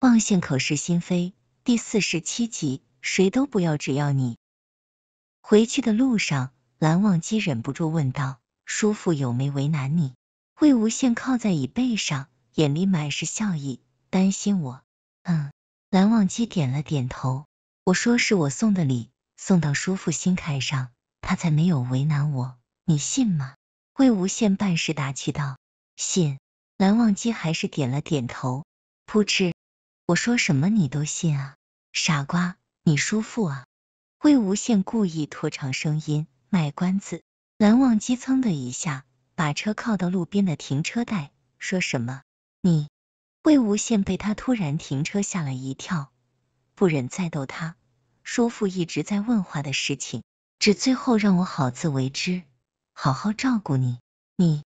《忘性口是心非》第四十七集，谁都不要，只要你。回去的路上，蓝忘机忍不住问道：“叔父有没为难你？”魏无羡靠在椅背上，眼里满是笑意：“担心我？”嗯，蓝忘机点了点头。“我说是我送的礼，送到叔父心坎上，他才没有为难我，你信吗？”魏无羡半是打趣道：“信。”蓝忘机还是点了点头。扑哧。我说什么你都信啊，傻瓜，你叔父啊！魏无羡故意拖长声音卖关子，蓝忘机噌的一下把车靠到路边的停车带，说什么你？魏无羡被他突然停车吓了一跳，不忍再逗他，叔父一直在问话的事情，只最后让我好自为之，好好照顾你。你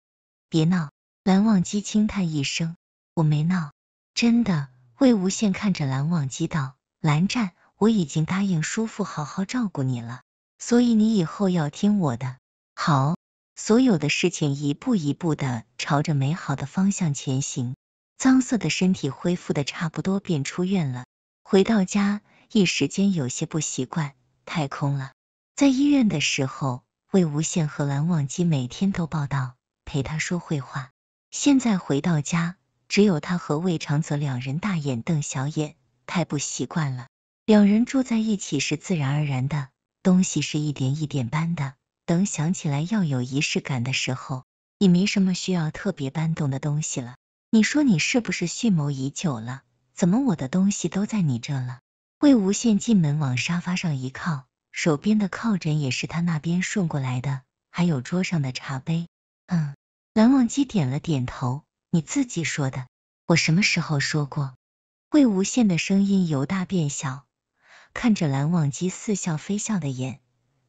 别闹！蓝忘机轻叹一声，我没闹，真的。魏无羡看着蓝忘机道：“蓝湛，我已经答应叔父好好照顾你了，所以你以后要听我的。好，所有的事情一步一步的朝着美好的方向前行。”脏色的身体恢复的差不多，便出院了。回到家，一时间有些不习惯，太空了。在医院的时候，魏无羡和蓝忘机每天都报道陪他说会话。现在回到家。只有他和魏长泽两人大眼瞪小眼，太不习惯了。两人住在一起是自然而然的，东西是一点一点搬的。等想起来要有仪式感的时候，你没什么需要特别搬动的东西了。你说你是不是蓄谋已久了？怎么我的东西都在你这了？魏无羡进门，往沙发上一靠，手边的靠枕也是他那边顺过来的，还有桌上的茶杯。嗯，蓝忘机点了点头。你自己说的，我什么时候说过？魏无羡的声音由大变小，看着蓝忘机似笑非笑的眼，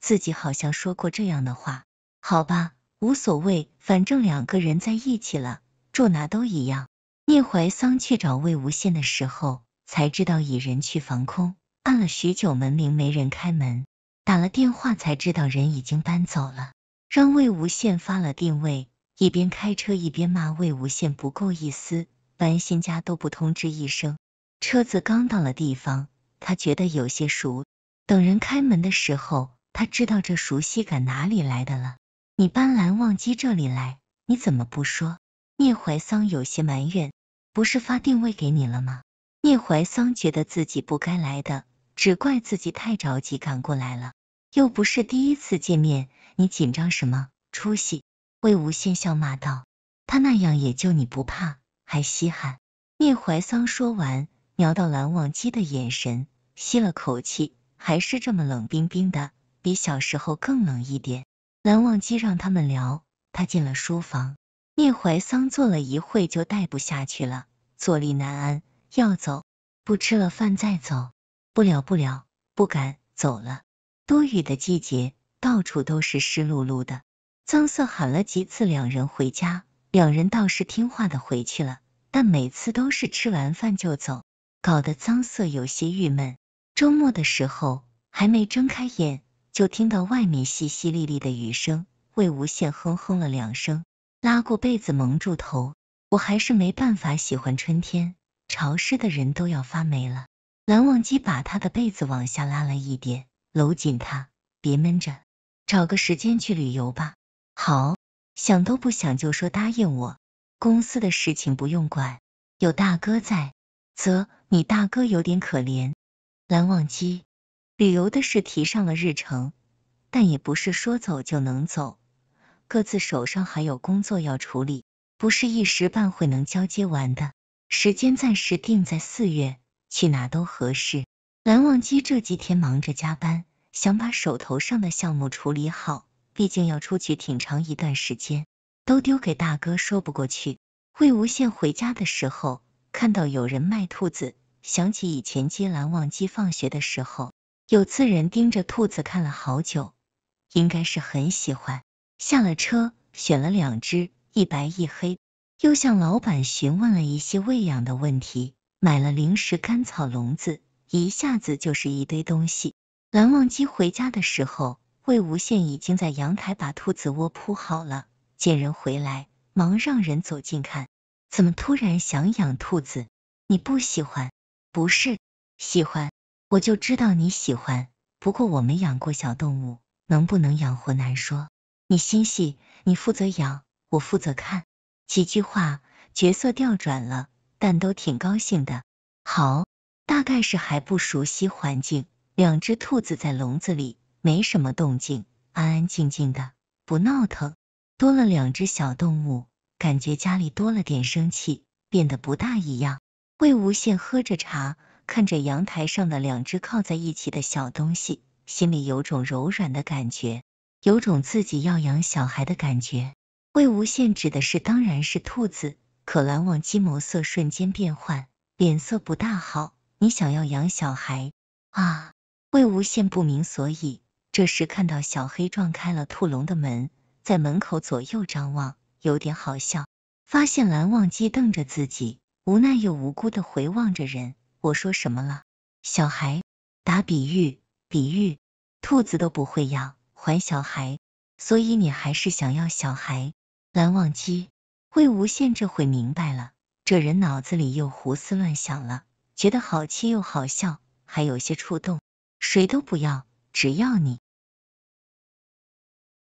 自己好像说过这样的话。好吧，无所谓，反正两个人在一起了，住哪都一样。聂怀桑去找魏无羡的时候，才知道已人去房空，按了许久门铃没人开门，打了电话才知道人已经搬走了，让魏无羡发了定位。一边开车一边骂魏无羡不够意思，搬新家都不通知一声。车子刚到了地方，他觉得有些熟。等人开门的时候，他知道这熟悉感哪里来的了。你搬蓝忘机这里来，你怎么不说？聂怀桑有些埋怨，不是发定位给你了吗？聂怀桑觉得自己不该来的，只怪自己太着急赶过来了。又不是第一次见面，你紧张什么？出息！魏无羡笑骂道：“他那样，也就你不怕，还稀罕。”聂怀桑说完，瞄到蓝忘机的眼神，吸了口气，还是这么冷冰冰的，比小时候更冷一点。蓝忘机让他们聊，他进了书房。聂怀桑坐了一会，就待不下去了，坐立难安，要走，不吃了饭再走。不了，不了，不敢走了。多雨的季节，到处都是湿漉漉的。脏色喊了几次，两人回家，两人倒是听话的回去了，但每次都是吃完饭就走，搞得脏色有些郁闷。周末的时候，还没睁开眼，就听到外面淅淅沥沥的雨声。魏无羡哼哼了两声，拉过被子蒙住头。我还是没办法喜欢春天，潮湿的人都要发霉了。蓝忘机把他的被子往下拉了一点，搂紧他，别闷着。找个时间去旅游吧。好，想都不想就说答应我，公司的事情不用管，有大哥在，则你大哥有点可怜。蓝忘机，旅游的事提上了日程，但也不是说走就能走，各自手上还有工作要处理，不是一时半会能交接完的。时间暂时定在四月，去哪都合适。蓝忘机这几天忙着加班，想把手头上的项目处理好。毕竟要出去挺长一段时间，都丢给大哥说不过去。魏无羡回家的时候，看到有人卖兔子，想起以前接蓝忘机放学的时候，有次人盯着兔子看了好久，应该是很喜欢。下了车，选了两只，一白一黑，又向老板询问了一些喂养的问题，买了零食、干草、笼子，一下子就是一堆东西。蓝忘机回家的时候。魏无羡已经在阳台把兔子窝铺好了，见人回来，忙让人走近看，怎么突然想养兔子？你不喜欢？不是，喜欢，我就知道你喜欢。不过我没养过小动物，能不能养活难说。你心细，你负责养，我负责看。几句话，角色调转了，但都挺高兴的。好，大概是还不熟悉环境，两只兔子在笼子里。没什么动静，安安静静的，不闹腾。多了两只小动物，感觉家里多了点生气，变得不大一样。魏无羡喝着茶，看着阳台上的两只靠在一起的小东西，心里有种柔软的感觉，有种自己要养小孩的感觉。魏无羡指的是当然是兔子，可蓝忘机眸色瞬间变换，脸色不大好。你想要养小孩？啊！魏无羡不明所以。这时看到小黑撞开了兔笼的门，在门口左右张望，有点好笑。发现蓝忘机瞪着自己，无奈又无辜的回望着人。我说什么了？小孩打比喻，比喻兔子都不会养，还小孩，所以你还是想要小孩？蓝忘机，魏无羡这回明白了，这人脑子里又胡思乱想了，觉得好气又好笑，还有些触动。谁都不要，只要你。